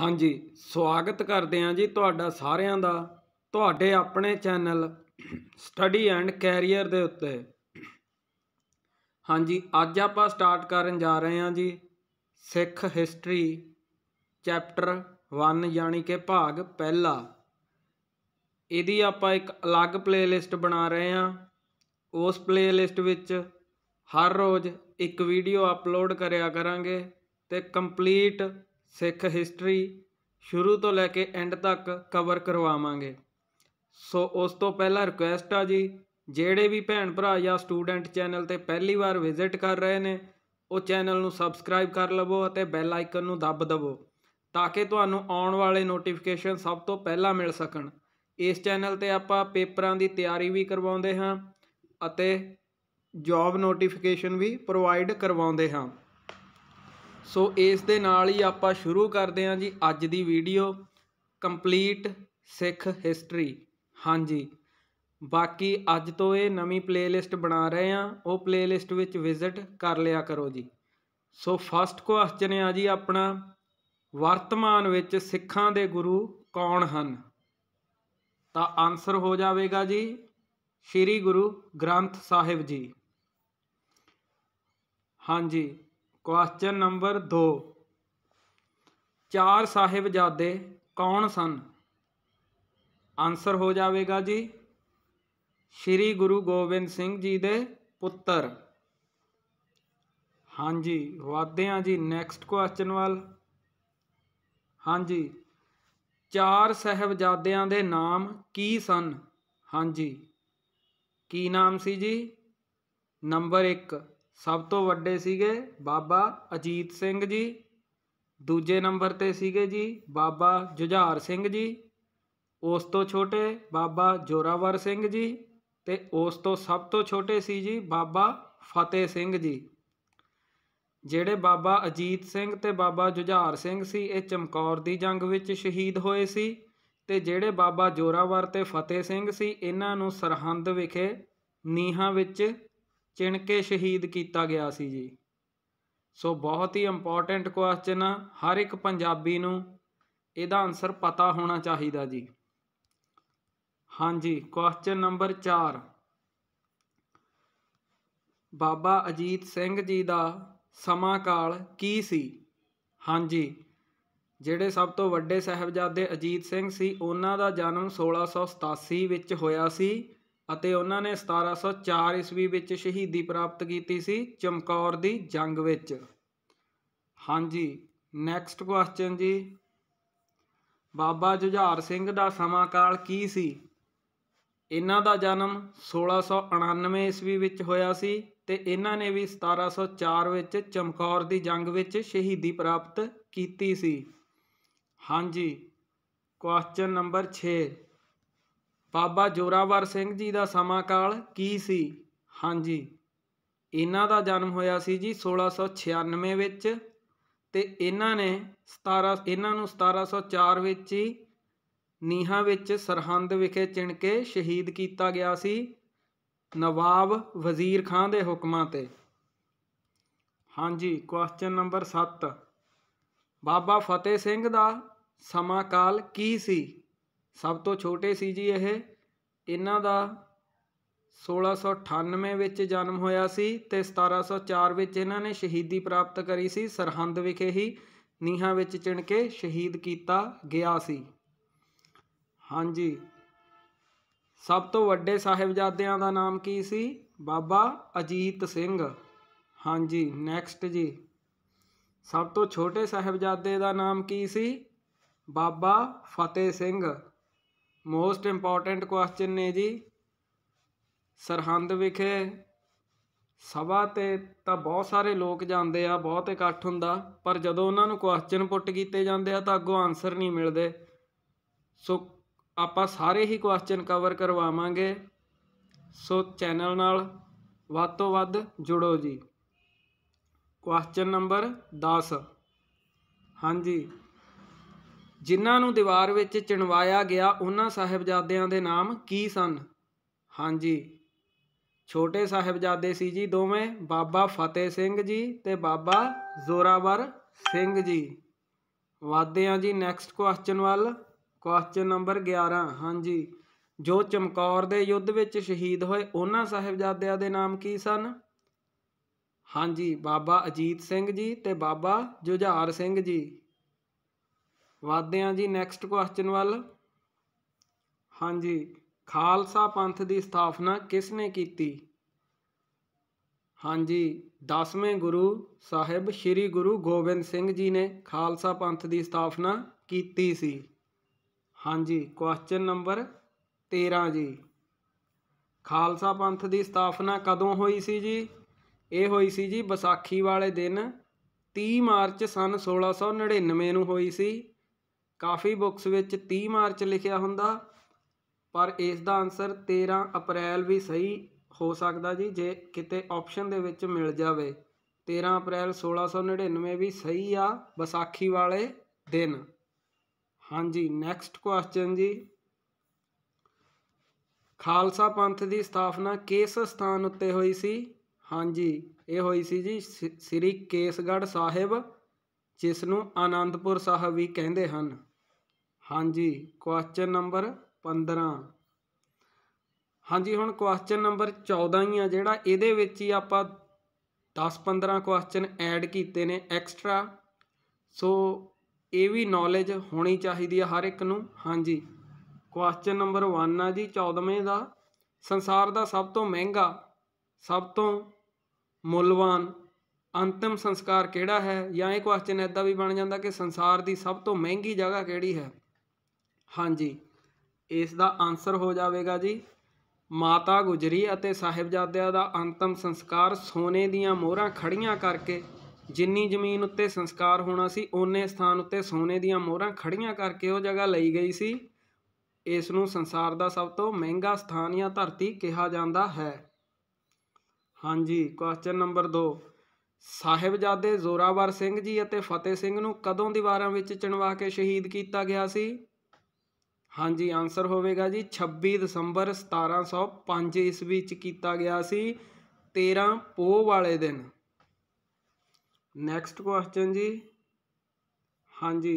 ਹਾਂਜੀ ਸਵਾਗਤ ਕਰਦੇ ਹਾਂ ਜੀ ਤੁਹਾਡਾ ਸਾਰਿਆਂ ਦਾ ਤੁਹਾਡੇ ਆਪਣੇ ਚੈਨਲ ਸਟੱਡੀ ਐਂਡ ਕੈਰੀਅਰ ਦੇ ਉੱਤੇ ਹਾਂਜੀ ਅੱਜ ਆਪਾਂ ਸਟਾਰਟ ਕਰਨ ਜਾ ਰਹੇ ਹਾਂ ਜੀ ਸਿੱਖ ਹਿਸਟਰੀ ਚੈਪਟਰ 1 ਯਾਨੀ ਕਿ ਭਾਗ ਪਹਿਲਾ ਇਹਦੀ ਆਪਾਂ ਇੱਕ ਅਲੱਗ ਪਲੇਲਿਸਟ ਬਣਾ ਰਹੇ ਹਾਂ ਉਸ ਪਲੇਲਿਸਟ ਵਿੱਚ ਹਰ ਰੋਜ਼ ਇੱਕ ਵੀਡੀਓ ਅਪਲੋਡ ਕਰਿਆ ਕਰਾਂਗੇ ਤੇ ਕੰਪਲੀਟ ਸਿੱਖ ਹਿਸਟਰੀ ਸ਼ੁਰੂ ਤੋਂ ਲੈ ਕੇ ਐਂਡ ਤੱਕ ਕਵਰ ਕਰਵਾਵਾਂਗੇ ਸੋ ਉਸ ਤੋਂ ਪਹਿਲਾਂ ਰਿਕੁਐਸਟ ਆ ਜੀ ਜਿਹੜੇ ਵੀ ਭੈਣ ਭਰਾ ਜਾਂ ਸਟੂਡੈਂਟ ਚੈਨਲ ਤੇ ਪਹਿਲੀ ਵਾਰ ਵਿਜ਼ਿਟ ਕਰ ਰਹੇ ਨੇ ਉਹ ਚੈਨਲ ਨੂੰ ਸਬਸਕ੍ਰਾਈਬ ਕਰ ਲਵੋ ਅਤੇ ਬੈਲ ਆਈਕਨ ਨੂੰ ਦੱਬ ਦਵੋ ਤਾਂ ਕਿ ਤੁਹਾਨੂੰ ਆਉਣ ਵਾਲੇ ਨੋਟੀਫਿਕੇਸ਼ਨ ਸਭ ਤੋਂ ਪਹਿਲਾਂ ਮਿਲ ਸਕਣ ਇਸ ਚੈਨਲ ਤੇ ਆਪਾਂ ਪੇਪਰਾਂ ਦੀ ਤਿਆਰੀ ਵੀ ਕਰਵਾਉਂਦੇ ਹਾਂ ਅਤੇ ਜੌਬ ਨੋਟੀਫਿਕੇਸ਼ਨ ਵੀ ਪ੍ਰੋਵਾਈਡ ਕਰਵਾਉਂਦੇ ਹਾਂ ਸੋ ਇਸ ਦੇ ਨਾਲ ਹੀ ਆਪਾਂ ਸ਼ੁਰੂ ਕਰਦੇ ਹਾਂ ਜੀ ਅੱਜ ਦੀ ਵੀਡੀਓ ਕੰਪਲੀਟ ਸਿੱਖ ਹਿਸਟਰੀ ਹਾਂਜੀ ਬਾਕੀ ਅੱਜ ਤੋਂ ਇਹ ਨਵੀਂ ਪਲੇਲਿਸਟ ਬਣਾ ਰਹੇ ਹਾਂ ਉਹ ਪਲੇਲਿਸਟ ਵਿੱਚ ਵਿਜ਼ਿਟ ਕਰ ਲਿਆ ਕਰੋ ਜੀ ਸੋ ਫਸਟ ਕੁਐਸਚਨ ਹੈ ਜੀ ਆਪਣਾ ਵਰਤਮਾਨ ਵਿੱਚ ਸਿੱਖਾਂ ਦੇ ਗੁਰੂ ਕੌਣ ਹਨ ਤਾਂ ਆਨਸਰ ਹੋ ਜਾਵੇਗਾ ਜੀ ਸ੍ਰੀ ਗੁਰੂ ਗ੍ਰੰਥ ਸਾਹਿਬ ਜੀ ਹਾਂਜੀ ਕੁਐਸਚਨ ਨੰਬਰ 2 ਚਾਰ ਸਾਹਿਬਜ਼ਾਦੇ ਕੌਣ ਸਨ ਆਨਸਰ ਹੋ ਜਾਵੇਗਾ ਜੀ ਸ੍ਰੀ ਗੁਰੂ ਗੋਬਿੰਦ ਸਿੰਘ ਜੀ ਦੇ ਪੁੱਤਰ ਹਾਂਜੀ ਵਾਦਦੇ ਆ ਜੀ ਨੈਕਸਟ ਕੁਐਸਚਨ ਵੱਲ ਹਾਂਜੀ ਚਾਰ ਸਹਿਬਜ਼ਾਦਿਆਂ ਦੇ ਨਾਮ ਕੀ ਸਨ ਹਾਂਜੀ ਕੀ ਨਾਮ ਸੀ ਜੀ ਨੰਬਰ 1 ਸਭ ਤੋਂ ਵੱਡੇ ਸੀਗੇ ਬਾਬਾ ਅਜੀਤ ਸਿੰਘ ਜੀ ਦੂਜੇ ਨੰਬਰ ਤੇ ਸੀਗੇ ਜੀ ਬਾਬਾ ਜੁਝਾਰ ਸਿੰਘ ਜੀ ਉਸ ਤੋਂ ਛੋਟੇ ਬਾਬਾ ਜੋਰਾਵਰ ਸਿੰਘ ਜੀ ਤੇ ਉਸ ਤੋਂ ਸਭ ਤੋਂ ਛੋਟੇ ਸੀ ਜੀ ਬਾਬਾ ਫਤਿਹ ਸਿੰਘ ਜੀ ਜਿਹੜੇ ਬਾਬਾ ਅਜੀਤ ਸਿੰਘ ਤੇ ਬਾਬਾ ਜੁਝਾਰ ਸਿੰਘ ਸੀ ਇਹ ਚਮਕੌਰ ਦੀ ਜੰਗ ਵਿੱਚ ਸ਼ਹੀਦ ਹੋਏ ਸੀ ਤੇ ਜਿਹੜੇ ਬਾਬਾ ਜੋਰਾਵਰ ਤੇ ਫਤਿਹ ਸਿੰਘ ਸੀ ਇਹਨਾਂ ਨੂੰ ਸਰਹੰਦ ਵਿਖੇ ਨੀਹਾਂ ਵਿੱਚ ਚਿਣ ਕੇ ਸ਼ਹੀਦ ਕੀਤਾ ਗਿਆ ਸੀ ਜੀ ਸੋ ਬਹੁਤ ਹੀ ਇੰਪੋਰਟੈਂਟ ਕੁਐਸਚਨ ਆ ਹਰ ਇੱਕ ਪੰਜਾਬੀ ਨੂੰ ਇਹਦਾ ਆਨਸਰ ਪਤਾ ਹੋਣਾ ਚਾਹੀਦਾ ਜੀ ਹਾਂਜੀ ਕੁਐਸਚਨ ਨੰਬਰ 4 ਬਾਬਾ ਅਜੀਤ ਸਿੰਘ ਜੀ ਦਾ ਸਮਾਂ ਕਾਲ ਕੀ ਸੀ ਹਾਂਜੀ ਜਿਹੜੇ ਸਭ ਤੋਂ ਵੱਡੇ ਸਹਿਬਜ਼ਾਦੇ ਅਜੀਤ ਸਿੰਘ ਸੀ ਉਹਨਾਂ ਦਾ ਜਨਮ 1687 ਵਿੱਚ ਹੋਇਆ ਸੀ ਅਤੇ ਉਹਨਾਂ ਨੇ 1704 ਈਸਵੀ ਵਿੱਚ ਸ਼ਹੀਦੀ ਪ੍ਰਾਪਤ ਕੀਤੀ ਸੀ ਚਮਕੌਰ ਦੀ ਜੰਗ ਵਿੱਚ ਹਾਂਜੀ ਨੈਕਸਟ ਕੁਐਸਚਨ ਜੀ ਬਾਬਾ ਜੁਝਾਰ ਸਿੰਘ ਦਾ ਸਮਾਂ ਕਾਲ ਕੀ ਸੀ ਇਹਨਾਂ ਦਾ ਜਨਮ 1699 ਈਸਵੀ ਵਿੱਚ ਹੋਇਆ ਸੀ ਤੇ ਇਹਨਾਂ ਨੇ ਵੀ 1704 ਵਿੱਚ ਚਮਕੌਰ ਦੀ ਜੰਗ ਵਿੱਚ ਸ਼ਹੀਦੀ ਪ੍ਰਾਪਤ ਕੀਤੀ ਸੀ ਹਾਂਜੀ ਕੁਐਸਚਨ ਨੰਬਰ 6 ਬਾਬਾ ਜੋਰਾਵਰ ਸਿੰਘ ਜੀ ਦਾ ਸਮਾਂ ਕਾਲ ਕੀ ਸੀ ਹਾਂਜੀ ਇਹਨਾਂ ਦਾ ਜਨਮ ਹੋਇਆ ਸੀ ਜੀ 1696 ਵਿੱਚ ਤੇ ਇਹਨਾਂ ਨੇ 17 ਇਹਨਾਂ ਨੂੰ 1704 ਵਿੱਚ ਹੀ ਨੀਹਾਂ ਵਿੱਚ ਸਰਹੰਦ ਵਿਖੇ ਚਿਣ ਕੇ ਸ਼ਹੀਦ ਕੀਤਾ ਗਿਆ ਸੀ ਨਵਾਬ ਵਜ਼ੀਰ ਖਾਨ ਦੇ ਹੁਕਮਾਂ ਤੇ ਹਾਂਜੀ ਕੁਐਸਚਨ ਨੰਬਰ 7 ਬਾਬਾ ਫਤਿਹ ਸਿੰਘ ਦਾ ਸਮਾਂ ਕਾਲ ਕੀ ਸੀ ਸਭ ਤੋਂ ਛੋਟੇ ਸੀ ਜੀ ਇਹ ਇਹਨਾਂ ਦਾ 1698 ਵਿੱਚ ਜਨਮ ਹੋਇਆ ਸੀ ਤੇ 1704 ਵਿੱਚ ਇਹਨਾਂ ਨੇ ਸ਼ਹੀਦੀ ਪ੍ਰਾਪਤ ਕਰੀ ਸੀ ਸਰਹੰਦ ਵਿਖੇ ਹੀ ਨੀਹਾਂ ਵਿੱਚ ਚਿਣ ਕੇ ਸ਼ਹੀਦ ਕੀਤਾ ਗਿਆ ਸੀ ਹਾਂਜੀ ਸਭ ਤੋਂ ਵੱਡੇ ਸਾਹਿਬਜ਼ਾਦਿਆਂ ਦਾ ਨਾਮ ਕੀ ਸੀ ਬਾਬਾ ਅਜੀਤ ਸਿੰਘ ਹਾਂਜੀ ਨੈਕਸਟ ਜੀ ਸਭ ਤੋਂ ਛੋਟੇ ਸਾਹਿਬਜ਼ਾਦੇ ਦਾ ਨਾਮ ਕੀ ਸੀ ਬਾਬਾ ਫਤਿਹ ਸਿੰਘ ਮੋਸਟ ਇੰਪੋਰਟੈਂਟ ਕੁਐਸਚਨ ਨੇ ਜੀ ਸਰਹੰਦ ਵਿਖੇ ਸਭਾ ਤੇ ਤਾਂ ਬਹੁਤ ਸਾਰੇ ਲੋਕ ਜਾਂਦੇ ਆ ਬਹੁਤ ਇਕੱਠ ਹੁੰਦਾ ਪਰ ਜਦੋਂ ਉਹਨਾਂ ਨੂੰ ਕੁਐਸਚਨ ਪੁੱਟ ਕੀਤੇ ਜਾਂਦੇ ਆ ਤਾਂ ਅੱਗੋਂ ਆਨਸਰ ਨਹੀਂ ਮਿਲਦੇ ਸੋ ਆਪਾਂ ਸਾਰੇ ਹੀ ਕੁਐਸਚਨ ਕਵਰ ਕਰਵਾਵਾਂਗੇ ਸੋ ਚੈਨਲ ਨਾਲ ਵੱਧ ਤੋਂ ਵੱਧ ਜੁੜੋ ਜੀ ਕੁਐਸਚਨ ਨੰਬਰ 10 ਹਾਂਜੀ ਜਿਨ੍ਹਾਂ ਨੂੰ ਦੀਵਾਰ ਵਿੱਚ ਚਿਣਵਾਇਆ ਗਿਆ ਉਹਨਾਂ ਸਾਹਿਬਜ਼ਾਦਿਆਂ ਦੇ ਨਾਮ ਕੀ ਸਨ ਹਾਂਜੀ ਛੋਟੇ ਸਾਹਿਬਜ਼ਾਦੇ ਸੀ ਜੀ ਦੋਵੇਂ ਬਾਬਾ ਫਤਿਹ ਸਿੰਘ ਜੀ ਤੇ ਬਾਬਾ ਜ਼ੋਰਾਵਰ ਸਿੰਘ ਜੀ ਵਾਦਦੇ ਆ ਜੀ ਨੈਕਸਟ ਕੁਐਸਚਨ ਵੱਲ ਕੁਐਸਚਨ ਨੰਬਰ 11 ਹਾਂਜੀ ਜੋ ਚਮਕੌਰ ਦੇ ਯੁੱਧ ਵਿੱਚ ਸ਼ਹੀਦ ਹੋਏ ਉਹਨਾਂ ਸਾਹਿਬਜ਼ਾਦਿਆਂ ਦੇ ਨਾਮ ਕੀ ਸਨ ਹਾਂਜੀ ਬਾਬਾ ਅਜੀਤ ਸਿੰਘ ਜੀ ਤੇ ਬਾਬਾ ਜੁਝਾਰ ਸਿੰਘ ਜੀ ਵਾਦਦੇ ਹਾਂ ਜੀ ਨੈਕਸਟ ਕੁਐਸਚਨ ਵੱਲ ਹਾਂਜੀ ਖਾਲਸਾ ਪੰਥ ਦੀ ਸਥਾਪਨਾ ਕਿਸ ਨੇ ਕੀਤੀ ਹਾਂਜੀ 10ਵੇਂ ਗੁਰੂ ਸਾਹਿਬ ਸ੍ਰੀ ਗੁਰੂ ਗੋਬਿੰਦ ਸਿੰਘ ਜੀ ਨੇ ਖਾਲਸਾ ਪੰਥ ਦੀ ਸਥਾਪਨਾ ਕੀਤੀ ਸੀ ਹਾਂਜੀ ਕੁਐਸਚਨ ਨੰਬਰ 13 ਜੀ ਖਾਲਸਾ ਪੰਥ ਦੀ ਸਥਾਪਨਾ ਕਦੋਂ ਹੋਈ ਸੀ ਜੀ ਇਹ ਹੋਈ ਸੀ ਜੀ ਵਿਸਾਖੀ ਵਾਲੇ ਦਿਨ 30 ਮਾਰਚ ਸਨ 1699 ਨੂੰ ਹੋਈ ਸੀ ਕਾਫੀ ਬੁੱਕਸ ਵਿੱਚ 30 ਮਾਰਚ ਲਿਖਿਆ ਹੁੰਦਾ ਪਰ ਇਸ ਦਾ ਆਨਸਰ 13 ਅਪ੍ਰੈਲ ਵੀ ਸਹੀ ਹੋ ਸਕਦਾ ਜੀ ਜੇ ਕਿਤੇ ਆਪਸ਼ਨ ਦੇ ਵਿੱਚ ਮਿਲ ਜਾਵੇ 13 ਅਪ੍ਰੈਲ 1699 ਵੀ ਸਹੀ ਆ ਵਿਸਾਖੀ ਵਾਲੇ ਦਿਨ ਹਾਂਜੀ ਨੈਕਸਟ ਕੁਐਸਚਨ ਜੀ ਖਾਲਸਾ ਪੰਥ ਦੀ ਸਥਾਪਨਾ ਕਿਸ ਸਥਾਨ ਉੱਤੇ ਹੋਈ ਸੀ ਹਾਂਜੀ ਇਹ ਹੋਈ ਸੀ ਜੀ ਸ੍ਰੀ ਕੇਸਗੜ੍ਹ ਸਾਹਿਬ ਜਿਸ ਨੂੰ ਆਨੰਦਪੁਰ ਸਾਹਿਬ ਵੀ ਕਹਿੰਦੇ ਹਨ ਹਾਂਜੀ ਕੁਐਸਚਨ ਨੰਬਰ 15 ਹਾਂਜੀ ਹੁਣ ਕੁਐਸਚਨ ਨੰਬਰ 14 ਹੀ ਆ ਜਿਹੜਾ ਇਹਦੇ ਵਿੱਚ ਹੀ ਆਪਾਂ 10-15 ਕੁਐਸਚਨ ਐਡ ਕੀਤੇ ਨੇ ਐਕਸਟਰਾ ਸੋ ਇਹ ਵੀ ਨੌਲੇਜ ਹੋਣੀ ਚਾਹੀਦੀ ਹੈ ਹਰ ਇੱਕ ਨੂੰ ਹਾਂਜੀ ਕੁਐਸਚਨ ਨੰਬਰ 1 ਆ ਜੀ 14ਵੇਂ ਦਾ ਸੰਸਾਰ ਦਾ ਸਭ ਤੋਂ ਮਹਿੰਗਾ ਸਭ ਤੋਂ ਮੁੱਲਵਾਨ ਅੰਤਮ ਸੰਸਕਾਰ ਕਿਹੜਾ ਹੈ ਜਾਂ ਇਹ ਕੁਐਸਚਨ ਐਦਾਂ ਵੀ ਬਣ ਜਾਂਦਾ ਕਿ ਸੰਸਾਰ ਦੀ ਸਭ ਤੋਂ ਮਹਿੰਗੀ ਜਗ੍ਹਾ ਕਿਹੜੀ ਹੈ ਹਾਂਜੀ ਇਸ ਦਾ ਆਨਸਰ ਹੋ ਜਾਵੇਗਾ ਜੀ ਮਾਤਾ ਗੁਜਰੀ ਅਤੇ ਸਾਹਿਬਜ਼ਾਦਿਆਂ ਦਾ ਅੰਤਮ ਸੰਸਕਾਰ ਸੋਨੇ ਦੀਆਂ ਮੋਹਰਾਂ ਖੜੀਆਂ ਕਰਕੇ ਜਿੰਨੀ ਜ਼ਮੀਨ ਉੱਤੇ ਸੰਸਕਾਰ ਹੋਣਾ ਸੀ ਓਨੇ ਸਥਾਨ ਉੱਤੇ ਸੋਨੇ ਦੀਆਂ ਮੋਹਰਾਂ ਖੜੀਆਂ ਕਰਕੇ ਉਹ ਜਗ੍ਹਾ ਲਈ ਗਈ ਸੀ ਇਸ ਨੂੰ ਸੰਸਾਰ ਦਾ ਸਭ ਤੋਂ ਮਹਿੰਗਾ ਸਥਾਨ ਜਾਂ ਧਰਤੀ ਕਿਹਾ ਜਾਂਦਾ ਹੈ ਹਾਂਜੀ ਕੁਐਸਚਨ ਨੰਬਰ 2 ਸਾਹਿਬਜ਼ਾਦੇ ਜ਼ੋਰਾਵਰ ਸਿੰਘ ਜੀ ਅਤੇ ਫਤਿਹ ਸਿੰਘ ਨੂੰ ਕਦੋਂ ਦੀਵਾਰਾਂ ਵਿੱਚ ਚਣਵਾ ਕੇ ਸ਼ਹੀਦ ਕੀਤਾ ਗਿਆ ਸੀ ਹਾਂਜੀ ਆਨਸਰ ਹੋਵੇਗਾ ਜੀ 26 ਦਸੰਬਰ 1705 ਈਸਵੀ ਵਿੱਚ ਕੀਤਾ ਗਿਆ ਸੀ 13 ਪੋਹ ਵਾਲੇ ਦਿਨ ਨੈਕਸਟ ਕੁਐਸਚਨ ਜੀ ਹਾਂਜੀ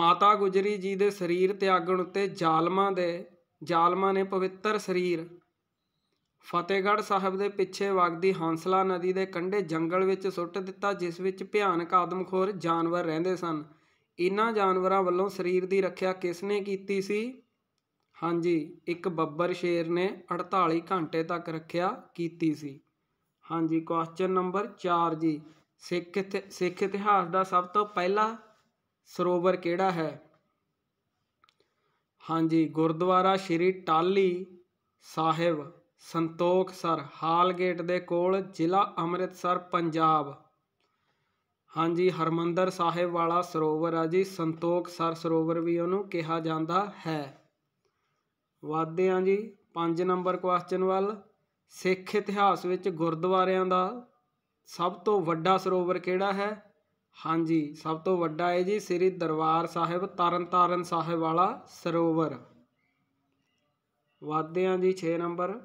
ਮਾਤਾ ਗੁਜਰੀ ਜੀ ਦੇ ਸਰੀਰ ਤਿਆਗਣ ਉੱਤੇ ਜ਼ਾਲਮਾਂ ਦੇ ਜ਼ਾਲਮਾਂ ਨੇ ਪਵਿੱਤਰ ਸਰੀਰ ਫਤਿਹਗੜ੍ਹ ਸਾਹਿਬ ਦੇ ਪਿੱਛੇ ਵਗਦੀ ਹੌਂਸਲਾ ਨਦੀ ਦੇ ਕੰਢੇ ਜੰਗਲ ਵਿੱਚ ਸੁੱਟ ਦਿੱਤਾ ਜਿਸ ਵਿੱਚ ਭਿਆਨਕ ਆਦਮਖੋਰ ਜਾਨਵਰ ਰਹਿੰਦੇ ਸਨ ਇਨ੍ਹਾਂ ਜਾਨਵਰਾਂ ਵੱਲੋਂ ਸਰੀਰ ਦੀ ਰੱਖਿਆ ਕਿਸ ਨੇ ਕੀਤੀ ਸੀ ਹਾਂਜੀ ਇੱਕ ਬੱਬਰ ਸ਼ੇਰ ਨੇ 48 ਘੰਟੇ ਤੱਕ ਰੱਖਿਆ ਕੀਤੀ ਸੀ ਹਾਂਜੀ ਕੁਐਸਚਨ ਨੰਬਰ 4 ਜੀ ਸਿੱਖ ਸਿੱਖ ਇਤਿਹਾਸ ਦਾ ਸਭ ਤੋਂ ਪਹਿਲਾ ਸਰੋਵਰ ਕਿਹੜਾ ਹੈ ਹਾਂਜੀ ਗੁਰਦੁਆਰਾ ਸ਼੍ਰੀ ਟਾਲੀ ਸਾਹਿਬ ਸੰਤੋਖ ਸਰ ਹਾਲ ਗੇਟ ਦੇ ਕੋਲ ਜ਼ਿਲ੍ਹਾ ਅੰਮ੍ਰਿਤਸਰ ਪੰਜਾਬ ਹਾਂਜੀ ਹਰਮੰਦਰ ਸਾਹਿਬ ਵਾਲਾ ਸਰੋਵਰ ਆ ਜੀ ਸੰਤੋਖ ਸਰ ਸਰੋਵਰ ਵੀ ਉਹਨੂੰ ਕਿਹਾ ਜਾਂਦਾ ਹੈ ਵਾਦਦੇ ਆ ਜੀ 5 ਨੰਬਰ ਕੁਐਸਚਨ ਵੱਲ ਸਿੱਖ ਇਤਿਹਾਸ ਵਿੱਚ ਗੁਰਦੁਆਰਿਆਂ ਦਾ ਸਭ ਤੋਂ ਵੱਡਾ ਸਰੋਵਰ ਕਿਹੜਾ ਹੈ ਹਾਂਜੀ ਸਭ ਤੋਂ ਵੱਡਾ ਹੈ ਜੀ ਸ੍ਰੀ ਦਰਬਾਰ ਸਾਹਿਬ ਤਰਨਤਾਰਨ ਸਾਹਿਬ ਵਾਲਾ ਸਰੋਵਰ ਵਾਦਦੇ ਆ ਜੀ 6 ਨੰਬਰ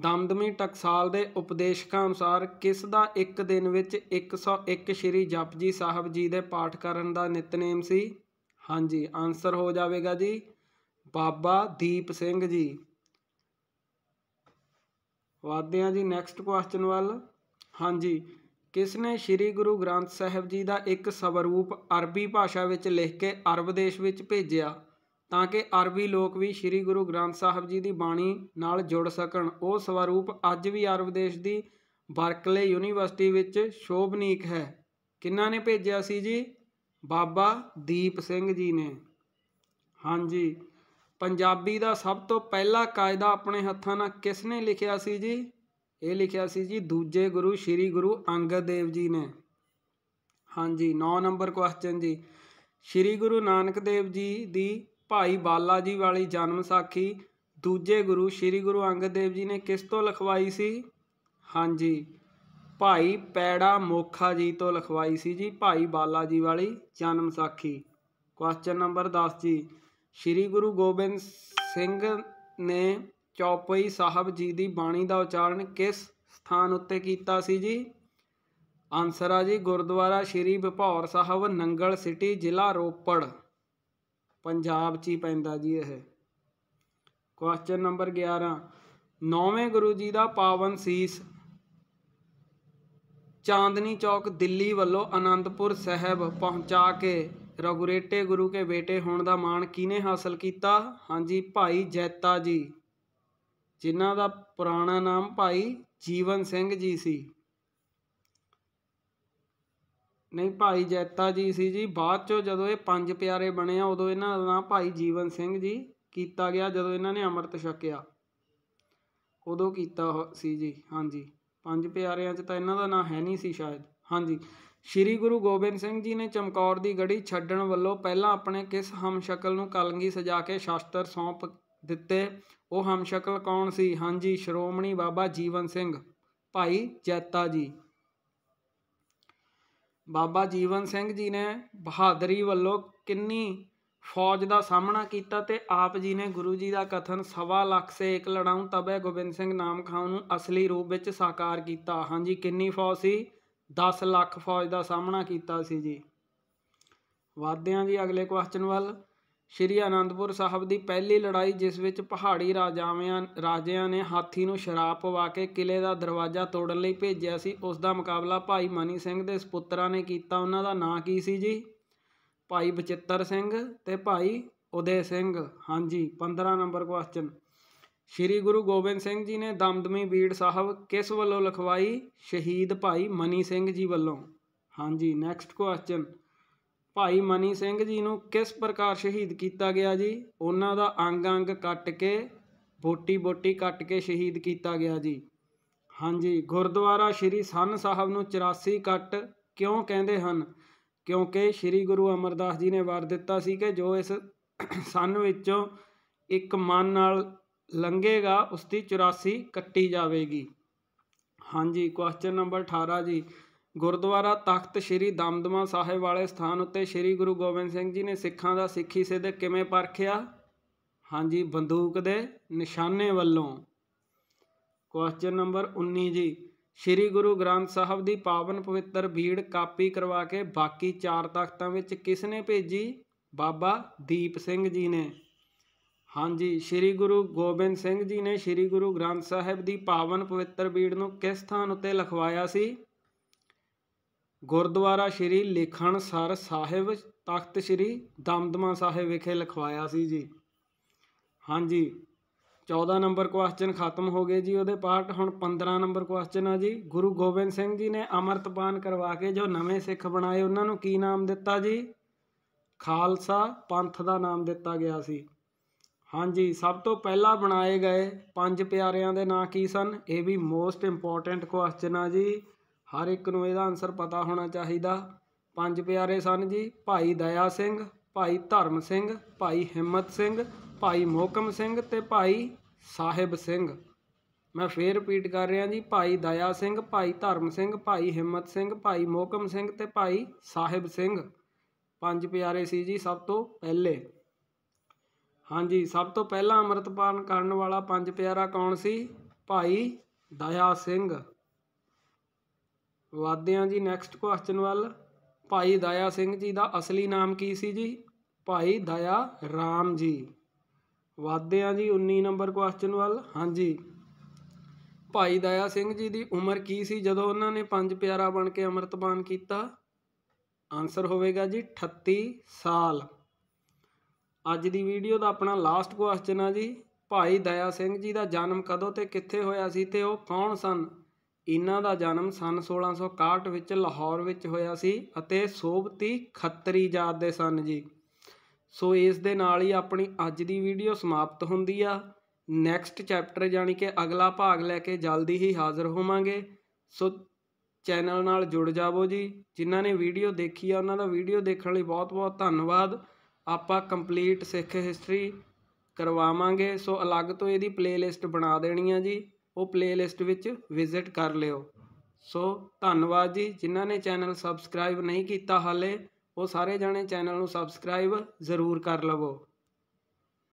ਦਮਦਮੀ ਟਕਸਾਲ ਦੇ ਉਪਦੇਸ਼ਕਾਂ ਅਨੁਸਾਰ ਕਿਸ ਦਾ ਇੱਕ ਦਿਨ ਵਿੱਚ 101 ਸ਼੍ਰੀ ਜਪਜੀ ਸਾਹਿਬ ਜੀ ਦੇ ਪਾਠ ਕਰਨ ਦਾ ਨਿਤਨੇਮ ਸੀ ਹਾਂਜੀ ਆਨਸਰ ਹੋ ਜਾਵੇਗਾ ਜੀ ਬਾਬਾ ਦੀਪ ਸਿੰਘ ਜੀ ਵਾਦਿਆਂ ਜੀ ਨੈਕਸਟ ਕੁਐਸਚਨ ਵੱਲ ਹਾਂਜੀ ਕਿਸ ਨੇ ਸ਼੍ਰੀ ਗੁਰੂ ਗ੍ਰੰਥ ਸਾਹਿਬ ਜੀ ਦਾ ਇੱਕ ਸਵਰੂਪ ਅਰਬੀ ਭਾਸ਼ਾ ਵਿੱਚ ਲਿਖ ਕੇ ਅਰਬ ਦੇਸ਼ ਵਿੱਚ ਭੇਜਿਆ ਤਾਂ ਕਿ ਅਰਬੀ ਲੋਕ ਵੀ ਸ੍ਰੀ ਗੁਰੂ ਗ੍ਰੰਥ ਸਾਹਿਬ ਜੀ ਦੀ ਬਾਣੀ ਨਾਲ ਜੁੜ ਸਕਣ ਉਹ ਸਵਰੂਪ ਅੱਜ ਵੀ ਅਰਬ ਦੇਸ਼ ਦੀ ਬਰਕਲੇ ਯੂਨੀਵਰਸਿਟੀ ਵਿੱਚ ਸ਼ੋਭਨੀਕ ਹੈ ਕਿੰਨਾ ਨੇ ਭੇਜਿਆ ਸੀ ਜੀ ਬਾਬਾ ਦੀਪ ਸਿੰਘ ਜੀ ਨੇ ਹਾਂਜੀ ਪੰਜਾਬੀ ਦਾ ਸਭ ਤੋਂ ਪਹਿਲਾ ਕਾਇਦਾ ਆਪਣੇ ਹੱਥਾਂ ਨਾਲ ਕਿਸ ਨੇ ਲਿਖਿਆ ਸੀ ਜੀ ਇਹ ਲਿਖਿਆ ਸੀ ਜੀ ਦੂਜੇ ਗੁਰੂ ਸ੍ਰੀ ਗੁਰੂ ਅੰਗਦ ਦੇਵ ਜੀ ਨੇ ਹਾਂਜੀ 9 ਨੰਬਰ ਕੁਐਸਚਨ ਜੀ ਸ੍ਰੀ ਗੁਰੂ ਨਾਨਕ ਦੇਵ ਜੀ ਦੀ ਭਾਈ ਬਾਲਾ ਜੀ ਵਾਲੀ ਜਨਮ ਸਾਖੀ ਦੂਜੇ ਗੁਰੂ ਸ੍ਰੀ ਗੁਰੂ ਅੰਗਦ ਦੇਵ ਜੀ ਨੇ ਕਿਸ ਤੋਂ ਲਿਖਵਾਈ ਸੀ ਹਾਂਜੀ ਭਾਈ ਪੈੜਾ ਮੋਖਾ ਜੀ ਤੋਂ ਲਿਖਵਾਈ ਸੀ ਜੀ ਭਾਈ ਬਾਲਾ ਜੀ ਵਾਲੀ ਜਨਮ ਸਾਖੀ ਕੁਐਸਚਨ ਨੰਬਰ 10 ਜੀ ਸ੍ਰੀ ਗੁਰੂ ਗੋਬਿੰਦ ਸਿੰਘ ਨੇ ਚੌਪਈ ਸਾਹਿਬ ਜੀ ਦੀ ਬਾਣੀ ਦਾ ਉਚਾਰਨ ਕਿਸ ਸਥਾਨ ਉੱਤੇ ਕੀਤਾ ਸੀ ਜੀ ਆਨਸਰ ਆ ਜੀ ਗੁਰਦੁਆਰਾ ਸ੍ਰੀ ਵਿਭੌਰ ਸਾਹਿਬ ਨੰਗਲ ਸਿਟੀ ਜ਼ਿਲ੍ਹਾ ਰੋਪੜ ਪੰਜਾਬ 'ਚ ਹੀ ਪੈਂਦਾ ਜੀ ਇਹ ਕੁਐਸਚਨ ਨੰਬਰ 11 ਨੌਵੇਂ ਗੁਰੂ ਜੀ ਦਾ ਪਾਵਨ ਸੀਸ ਚਾਂਦਨੀ ਚੌਕ ਦਿੱਲੀ ਵੱਲੋਂ ਅਨੰਦਪੁਰ ਸਾਹਿਬ ਪਹੁੰਚਾ ਕੇ ਰਗੁਰੇਟੇ ਗੁਰੂ ਕੇ ਬੇਟੇ ਹੋਣ ਦਾ ਮਾਣ ਕਿਨੇ ਹਾਸਲ ਕੀਤਾ ਹਾਂਜੀ ਭਾਈ ਜੈਤਾ ਜੀ ਜਿਨ੍ਹਾਂ ਦਾ ਪੁਰਾਣਾ ਨਾਮ ਭਾਈ ਜੀਵਨ ਸਿੰਘ ਜੀ ਸੀ ਨਹੀਂ ਭਾਈ ਜੈਤਾ ਜੀ ਸੀ ਜੀ ਬਾਅਦ ਚ ਜਦੋਂ ਇਹ ਪੰਜ ਪਿਆਰੇ ਬਣੇ ਆ ਉਦੋਂ ਇਹਨਾਂ ਦਾ ਨਾਮ ਭਾਈ ਜੀਵਨ ਸਿੰਘ ਜੀ ਕੀਤਾ ਗਿਆ ਜਦੋਂ ਇਹਨਾਂ ਨੇ ਅੰਮ੍ਰਿਤ ਛਕਿਆ ਉਦੋਂ ਕੀਤਾ ਸੀ ਜੀ ਹਾਂਜੀ ਪੰਜ ਪਿਆਰਿਆਂ 'ਚ ਤਾਂ ਇਹਨਾਂ ਦਾ ਨਾਮ ਹੈ ਨਹੀਂ ਸੀ ਸ਼ਾਇਦ ਹਾਂਜੀ ਸ਼੍ਰੀ ਗੁਰੂ ਗੋਬਿੰਦ ਸਿੰਘ ਜੀ ਨੇ ਚਮਕੌਰ ਦੀ ਗੜੀ ਛੱਡਣ ਵੱਲੋਂ ਪਹਿਲਾਂ ਆਪਣੇ ਕਿਸ ਹਮਸ਼ਕਲ ਨੂੰ ਕਲੰਗੀ ਸਜਾ ਕੇ ਸ਼ਾਸਤਰ ਸੌਂਪ ਦਿੱਤੇ ਉਹ ਹਮਸ਼ਕਲ ਕੌਣ ਸੀ ਹਾਂਜੀ ਸ਼੍ਰੋਮਣੀ ਬਾਬਾ ਜੀਵਨ ਸਿੰਘ ਭਾਈ ਜੈਤਾ ਜੀ ਬਾਬਾ ਜੀਵਨ ਸਿੰਘ ਜੀ ਨੇ ਬਹਾਦਰੀ ਵੱਲੋਂ ਕਿੰਨੀ ਫੌਜ ਦਾ ਸਾਹਮਣਾ ਕੀਤਾ ਤੇ ਆਪ ਜੀ ਨੇ ਗੁਰੂ ਜੀ ਦਾ ਕਥਨ ਸਵਾ ਲੱਖ ਸੇ ਇੱਕ ਲੜਾਉਂ ਤਬੇ ਗੋਬਿੰਦ ਸਿੰਘ ਨਾਮ ਖਾਉ ਨੂੰ ਅਸਲੀ ਰੂਪ ਵਿੱਚ ਸਾਕਾਰ ਕੀਤਾ ਹਾਂਜੀ ਕਿੰਨੀ ਫੌਜ ਸੀ 10 ਲੱਖ ਫੌਜ ਦਾ ਸਾਹਮਣਾ ਕੀਤਾ ਸੀ ਜੀ ਵਾਦਿਆਂ ਜੀ ਅਗਲੇ ਕੁਐਸਚਨ ਵੱਲ ਸ਼੍ਰੀ ਅਨੰਦਪੁਰ ਸਾਹਿਬ ਦੀ ਪਹਿਲੀ ਲੜਾਈ ਜਿਸ ਵਿੱਚ ਪਹਾੜੀ ਰਾਜਾਵਿਆਂ ਰਾਜਿਆਂ ਨੇ ਹਾਥੀ ਨੂੰ ਸ਼ਰਾਬ ਪਵਾ ਕੇ ਕਿਲੇ ਦਾ ਦਰਵਾਜ਼ਾ ਤੋੜਨ ਲਈ ਭੇਜਿਆ ਸੀ ਉਸ ਦਾ ਮੁਕਾਬਲਾ ਭਾਈ ਮਨੀ ਸਿੰਘ ਦੇ ਸੁਪੁੱਤਰਾਂ ਨੇ ਕੀਤਾ ਉਹਨਾਂ ਦਾ ਨਾਂ ਕੀ ਸੀ ਜੀ ਭਾਈ ਬਚਿੱਤਰ ਸਿੰਘ ਤੇ ਭਾਈ ਉਦੇ ਸਿੰਘ ਹਾਂਜੀ 15 ਨੰਬਰ ਕੁਐਸਚਨ ਸ਼੍ਰੀ ਗੁਰੂ ਗੋਬਿੰਦ ਸਿੰਘ ਜੀ ਨੇ ਦਮਦਮੀ ਬੀੜ ਸਾਹਿਬ ਕਿਸ ਵੱਲੋਂ ਲਿਖਵਾਈ ਸ਼ਹੀਦ ਭਾਈ ਮਨੀ ਸਿੰਘ ਜੀ ਵੱਲੋਂ ਹਾਂਜੀ ਨੈਕਸਟ ਕੁਐਸਚਨ ਭਾਈ ਮਨੀ ਸਿੰਘ ਜੀ ਨੂੰ ਕਿਸ ਪ੍ਰਕਾਰ ਸ਼ਹੀਦ ਕੀਤਾ ਗਿਆ ਜੀ ਉਹਨਾਂ ਦਾ ਅੰਗ ਅੰਗ ਕੱਟ ਕੇ ਬੋਟੀ ਬੋਟੀ ਕੱਟ ਕੇ ਸ਼ਹੀਦ ਕੀਤਾ ਗਿਆ ਜੀ ਹਾਂਜੀ ਗੁਰਦੁਆਰਾ ਸ਼੍ਰੀ ਸੰਨ ਸਾਹਿਬ ਨੂੰ 84 ਕੱਟ ਕਿਉਂ ਕਹਿੰਦੇ ਹਨ ਕਿਉਂਕਿ ਸ਼੍ਰੀ ਗੁਰੂ ਅਮਰਦਾਸ ਜੀ ਨੇ ਵਰ ਦਿੱਤਾ ਸੀ ਕਿ ਜੋ ਇਸ ਸੰਨ ਵਿੱਚੋਂ ਇੱਕ ਮਨ ਨਾਲ ਲੰਘੇਗਾ ਉਸ ਦੀ 84 ਕੱਟੀ ਜਾਵੇਗੀ ਹਾਂਜੀ ਕੁਐਸਚਨ ਨੰਬਰ 18 ਜੀ ਗੁਰਦੁਆਰਾ ਤਖਤ ਸ੍ਰੀ ਦਮਦਮਾ ਸਾਹਿਬ ਵਾਲੇ ਸਥਾਨ ਉੱਤੇ ਸ੍ਰੀ ਗੁਰੂ ਗੋਬਿੰਦ ਸਿੰਘ ਜੀ ਨੇ ਸਿੱਖਾਂ ਦਾ ਸਿੱਖੀ ਸਿੱਧ ਕਿਵੇਂ ਪਰਖਿਆ ਹਾਂਜੀ ਬੰਦੂਕ ਦੇ ਨਿਸ਼ਾਨੇ ਵੱਲੋਂ ਕੁਐਸਚਨ ਨੰਬਰ 19 ਜੀ ਸ੍ਰੀ ਗੁਰੂ ਗ੍ਰੰਥ ਸਾਹਿਬ ਦੀ ਪਾਵਨ ਪਵਿੱਤਰ ਭੀੜ ਕਾਪੀ ਕਰਵਾ ਕੇ ਬਾਕੀ ਚਾਰ ਤਖਤਾਂ ਵਿੱਚ ਕਿਸ ਨੇ ਭੇਜੀ ਬਾਬਾ ਦੀਪ ਸਿੰਘ ਜੀ ਨੇ ਹਾਂਜੀ ਸ੍ਰੀ ਗੁਰੂ ਗੋਬਿੰਦ ਸਿੰਘ ਜੀ ਨੇ ਸ੍ਰੀ ਗੁਰੂ ਗ੍ਰੰਥ ਸਾਹਿਬ ਦੀ ਪਾਵਨ ਪਵਿੱਤਰ ਭੀੜ ਨੂੰ ਕਿਸ ਸਥਾਨ ਉੱਤੇ ਲਿਖਵਾਇਆ ਸੀ ਗੁਰਦੁਆਰਾ ਸ਼੍ਰੀ ਲੇਖਣ ਸਰ ਸਾਹਿਬ ਤਖਤ ਸ਼੍ਰੀ ਦਮਦਮਾ ਸਾਹਿਬ ਵਿਖੇ ਲਿਖਵਾਇਆ ਸੀ ਜੀ ਹਾਂਜੀ 14 ਨੰਬਰ ਕੁਐਸਚਨ ਖਤਮ ਹੋ ਗਏ ਜੀ ਉਹਦੇ ਪਾਰਟ ਹੁਣ 15 ਨੰਬਰ ਕੁਐਸਚਨ ਆ ਜੀ ਗੁਰੂ ਗੋਬਿੰਦ ਸਿੰਘ ਜੀ ਨੇ ਅਮਰਤਪਾਨ ਕਰਵਾ ਕੇ ਜੋ ਨਵੇਂ ਸਿੱਖ ਬਣਾਏ ਉਹਨਾਂ ਨੂੰ ਕੀ ਨਾਮ ਦਿੱਤਾ ਜੀ ਖਾਲਸਾ ਪੰਥ ਦਾ ਨਾਮ ਦਿੱਤਾ ਗਿਆ ਸੀ ਹਾਂਜੀ ਸਭ ਤੋਂ ਪਹਿਲਾਂ ਬਣਾਏ ਗਏ ਪੰਜ ਪਿਆਰਿਆਂ ਦੇ ਨਾਂ ਕੀ ਸਨ ਇਹ ਵੀ ਮੋਸਟ ਇੰਪੋਰਟੈਂਟ ਕੁਐਸਚਨ ਆ ਜੀ ਹਰ ਇੱਕ ਨੂੰ ਇਹਦਾ ਆਨਸਰ ਪਤਾ ਹੋਣਾ ਚਾਹੀਦਾ ਪੰਜ ਪਿਆਰੇ ਸਨ ਜੀ ਭਾਈ ਦਇਆ ਸਿੰਘ ਭਾਈ ਧਰਮ ਸਿੰਘ ਭਾਈ ਹਿੰਮਤ ਸਿੰਘ ਭਾਈ ਮੋਹਕਮ ਸਿੰਘ ਤੇ ਭਾਈ ਸਾਹਿਬ ਸਿੰਘ ਮੈਂ ਫੇਰ ਰਿਪੀਟ ਕਰ ਰਿਹਾ ਜੀ ਭਾਈ ਦਇਆ ਸਿੰਘ ਭਾਈ ਧਰਮ ਸਿੰਘ ਭਾਈ ਹਿੰਮਤ ਸਿੰਘ ਭਾਈ ਮੋਹਕਮ ਸਿੰਘ ਤੇ ਭਾਈ ਸਾਹਿਬ ਸਿੰਘ ਪੰਜ ਪਿਆਰੇ ਸੀ ਜੀ ਸਭ ਤੋਂ ਪਹਿਲੇ ਹਾਂਜੀ ਸਭ ਤੋਂ ਪਹਿਲਾਂ ਅੰਮ੍ਰਿਤਪਾਨ ਕਰਨ ਵਾਲਾ ਪੰਜ ਪਿਆਰਾ ਕੌਣ ਸੀ ਭਾਈ ਦਇਆ ਸਿੰਘ ਵਧਦੇ ਹਾਂ ਜੀ ਨੈਕਸਟ ਕੁਐਸਚਨ ਵੱਲ ਭਾਈ ਦਇਆ ਸਿੰਘ ਜੀ ਦਾ ਅਸਲੀ ਨਾਮ ਕੀ ਸੀ ਜੀ ਭਾਈ ਦਇਆ RAM ਜੀ ਵਧਦੇ ਹਾਂ ਜੀ 19 ਨੰਬਰ ਕੁਐਸਚਨ ਵੱਲ ਹਾਂਜੀ ਭਾਈ ਦਇਆ ਸਿੰਘ ਜੀ ਦੀ ਉਮਰ ਕੀ ਸੀ ਜਦੋਂ ਉਹਨਾਂ ਨੇ ਪੰਜ ਪਿਆਰਾ ਬਣ ਕੇ ਅੰਮ੍ਰਿਤਪਾਨ ਕੀਤਾ ਆਨਸਰ ਹੋਵੇਗਾ ਜੀ 38 ਸਾਲ ਅੱਜ ਦੀ ਵੀਡੀਓ ਦਾ ਆਪਣਾ ਲਾਸਟ ਕੁਐਸਚਨ ਆ ਜੀ ਭਾਈ ਦਇਆ ਸਿੰਘ ਜੀ ਦਾ ਜਨਮ ਕਦੋਂ ਤੇ ਕਿੱਥੇ ਹੋਇਆ ਸੀ ਤੇ ਉਹ ਕੌਣ ਸਨ ਇਹਨਾਂ ਦਾ ਜਨਮ ਸਨ 1661 ਵਿੱਚ ਲਾਹੌਰ ਵਿੱਚ ਹੋਇਆ ਸੀ ਅਤੇ ਸੋਭਤੀ ਖੱਤਰੀ ਜਾਤ ਦੇ ਸਨ ਜੀ ਸੋ ਇਸ ਦੇ ਨਾਲ ਹੀ ਆਪਣੀ ਅੱਜ ਦੀ ਵੀਡੀਓ ਸਮਾਪਤ ਹੁੰਦੀ ਆ ਨੈਕਸਟ ਚੈਪਟਰ ਯਾਨੀ ਕਿ ਅਗਲਾ ਭਾਗ ਲੈ ਕੇ ਜਲਦੀ ਹੀ ਹਾਜ਼ਰ ਹੋਵਾਂਗੇ ਸੋ ਚੈਨਲ ਨਾਲ ਜੁੜ ਜਾਵੋ ਜੀ ਜਿਨ੍ਹਾਂ ਨੇ ਵੀਡੀਓ ਦੇਖੀ ਆ ਉਹਨਾਂ ਦਾ ਵੀਡੀਓ ਦੇਖਣ ਲਈ ਬਹੁਤ-ਬਹੁਤ ਧੰਨਵਾਦ ਆਪਾਂ ਕੰਪਲੀਟ ਸਿੱਖ ਹਿਸਟਰੀ ਕਰਵਾਵਾਂਗੇ ਸੋ ਅਲੱਗ ਤੋਂ ਇਹਦੀ ਪਲੇਲਿਸਟ ਬਣਾ ਦੇਣੀ ਆ ਜੀ ਉਹ ਪਲੇਲਿਸਟ ਵਿੱਚ ਵਿਜ਼ਿਟ ਕਰ ਲਿਓ ਸੋ ਧੰਨਵਾਦ ਜੀ ਜਿਨ੍ਹਾਂ ਨੇ ਚੈਨਲ ਸਬਸਕ੍ਰਾਈਬ ਨਹੀਂ ਕੀਤਾ ਹਾਲੇ ਉਹ ਸਾਰੇ ਜਣੇ ਚੈਨਲ ਨੂੰ ਸਬਸਕ੍ਰਾਈਬ ਜ਼ਰੂਰ ਕਰ ਲਵੋ